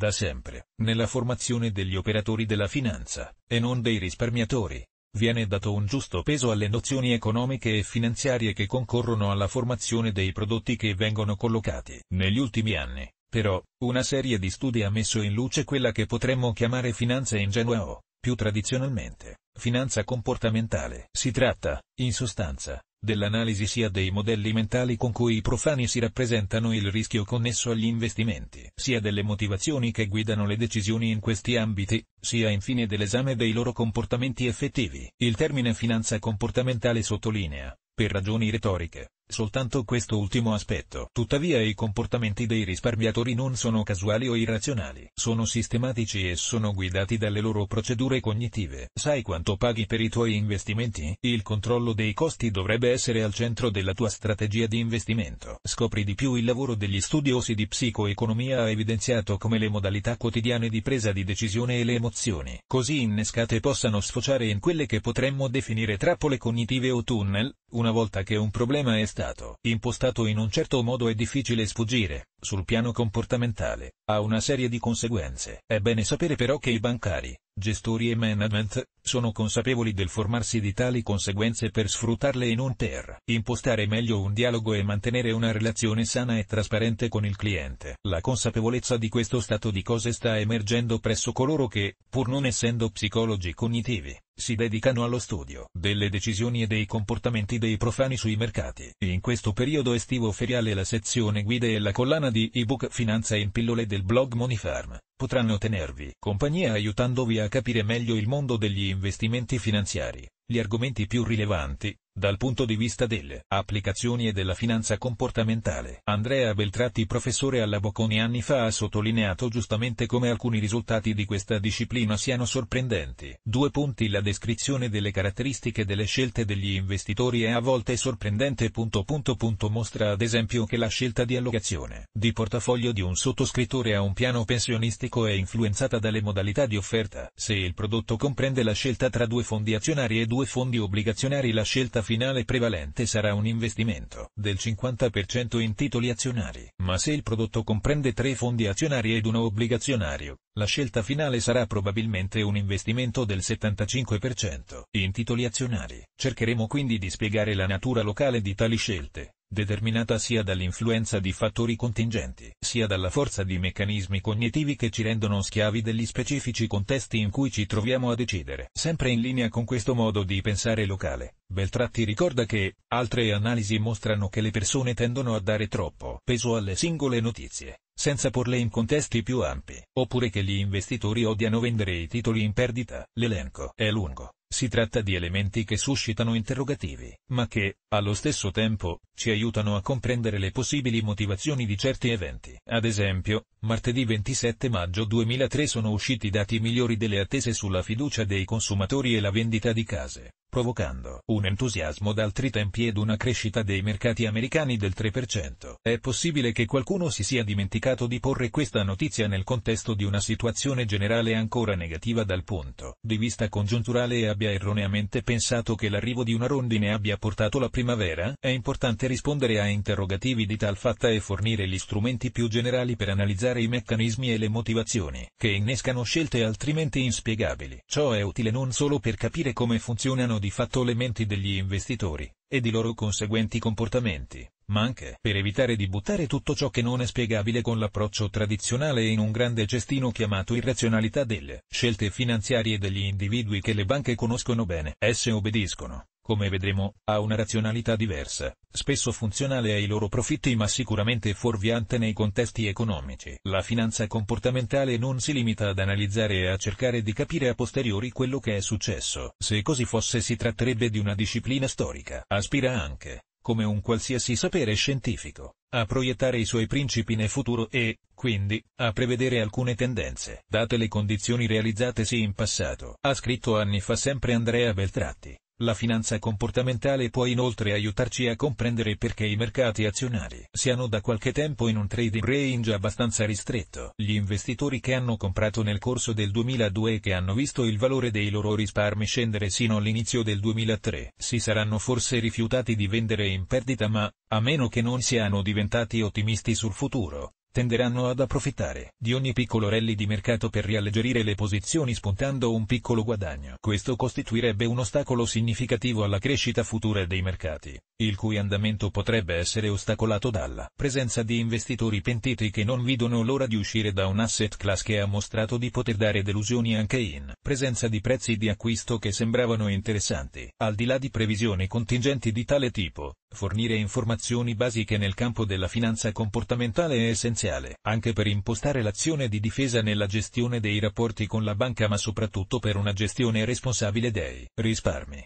da sempre, nella formazione degli operatori della finanza, e non dei risparmiatori. Viene dato un giusto peso alle nozioni economiche e finanziarie che concorrono alla formazione dei prodotti che vengono collocati. Negli ultimi anni, però, una serie di studi ha messo in luce quella che potremmo chiamare finanza ingenua o, più tradizionalmente, finanza comportamentale. Si tratta, in sostanza, dell'analisi sia dei modelli mentali con cui i profani si rappresentano il rischio connesso agli investimenti, sia delle motivazioni che guidano le decisioni in questi ambiti, sia infine dell'esame dei loro comportamenti effettivi. Il termine finanza comportamentale sottolinea, per ragioni retoriche, soltanto questo ultimo aspetto. Tuttavia i comportamenti dei risparmiatori non sono casuali o irrazionali, sono sistematici e sono guidati dalle loro procedure cognitive. Sai quanto paghi per i tuoi investimenti? Il controllo dei costi dovrebbe essere al centro della tua strategia di investimento. Scopri di più il lavoro degli studiosi di psicoeconomia ha evidenziato come le modalità quotidiane di presa di decisione e le emozioni, così innescate possano sfociare in quelle che potremmo definire trappole cognitive o tunnel, una volta che un problema è Stato impostato in un certo modo è difficile sfuggire, sul piano comportamentale, a una serie di conseguenze. È bene sapere però che i bancari, gestori e management, sono consapevoli del formarsi di tali conseguenze per sfruttarle in un per impostare meglio un dialogo e mantenere una relazione sana e trasparente con il cliente. La consapevolezza di questo stato di cose sta emergendo presso coloro che, pur non essendo psicologi cognitivi, si dedicano allo studio delle decisioni e dei comportamenti dei profani sui mercati. In questo periodo estivo feriale la sezione guide e la collana di ebook Finanza in pillole del blog Monifarm potranno tenervi compagnia aiutandovi a capire meglio il mondo degli investimenti finanziari, gli argomenti più rilevanti, dal punto di vista delle applicazioni e della finanza comportamentale, Andrea Beltratti professore alla Bocconi anni fa ha sottolineato giustamente come alcuni risultati di questa disciplina siano sorprendenti. Due punti la descrizione delle caratteristiche delle scelte degli investitori è a volte sorprendente. Punto punto punto mostra ad esempio che la scelta di allocazione di portafoglio di un sottoscrittore a un piano pensionistico è influenzata dalle modalità di offerta. Se il prodotto comprende la scelta tra due fondi azionari e due fondi obbligazionari la scelta finale prevalente sarà un investimento del 50% in titoli azionari, ma se il prodotto comprende tre fondi azionari ed uno obbligazionario, la scelta finale sarà probabilmente un investimento del 75% in titoli azionari. Cercheremo quindi di spiegare la natura locale di tali scelte, determinata sia dall'influenza di fattori contingenti, sia dalla forza di meccanismi cognitivi che ci rendono schiavi degli specifici contesti in cui ci troviamo a decidere. Sempre in linea con questo modo di pensare locale, Beltratti ricorda che, altre analisi mostrano che le persone tendono a dare troppo peso alle singole notizie, senza porle in contesti più ampi, oppure che gli investitori odiano vendere i titoli in perdita. L'elenco è lungo. Si tratta di elementi che suscitano interrogativi, ma che, allo stesso tempo, ci aiutano a comprendere le possibili motivazioni di certi eventi. Ad esempio, martedì 27 maggio 2003 sono usciti dati migliori delle attese sulla fiducia dei consumatori e la vendita di case, provocando un entusiasmo da altri tempi ed una crescita dei mercati americani del 3%. È possibile che qualcuno si sia dimenticato di porre questa notizia nel contesto di una situazione generale ancora negativa dal punto di vista congiunturale e abbia erroneamente pensato che l'arrivo di una rondine abbia portato la primavera, è importante rispondere a interrogativi di tal fatta e fornire gli strumenti più generali per analizzare i meccanismi e le motivazioni che innescano scelte altrimenti inspiegabili. Ciò è utile non solo per capire come funzionano di fatto le menti degli investitori, e i loro conseguenti comportamenti, ma anche per evitare di buttare tutto ciò che non è spiegabile con l'approccio tradizionale in un grande cestino chiamato irrazionalità delle scelte finanziarie degli individui che le banche conoscono bene. Esse obbediscono, come vedremo, a una razionalità diversa, spesso funzionale ai loro profitti ma sicuramente fuorviante nei contesti economici. La finanza comportamentale non si limita ad analizzare e a cercare di capire a posteriori quello che è successo. Se così fosse si tratterebbe di una disciplina storica. Aspira anche come un qualsiasi sapere scientifico, a proiettare i suoi principi nel futuro e, quindi, a prevedere alcune tendenze, date le condizioni realizzatesi in passato, ha scritto anni fa sempre Andrea Beltratti. La finanza comportamentale può inoltre aiutarci a comprendere perché i mercati azionari siano da qualche tempo in un trading range abbastanza ristretto. Gli investitori che hanno comprato nel corso del 2002 e che hanno visto il valore dei loro risparmi scendere sino all'inizio del 2003 si saranno forse rifiutati di vendere in perdita ma, a meno che non siano diventati ottimisti sul futuro, tenderanno ad approfittare di ogni piccolo rally di mercato per rialleggerire le posizioni spuntando un piccolo guadagno. Questo costituirebbe un ostacolo significativo alla crescita futura dei mercati, il cui andamento potrebbe essere ostacolato dalla presenza di investitori pentiti che non vedono l'ora di uscire da un asset class che ha mostrato di poter dare delusioni anche in presenza di prezzi di acquisto che sembravano interessanti. Al di là di previsioni contingenti di tale tipo, fornire informazioni basiche nel campo della finanza comportamentale è essenziale essenziale, anche per impostare l'azione di difesa nella gestione dei rapporti con la banca ma soprattutto per una gestione responsabile dei risparmi.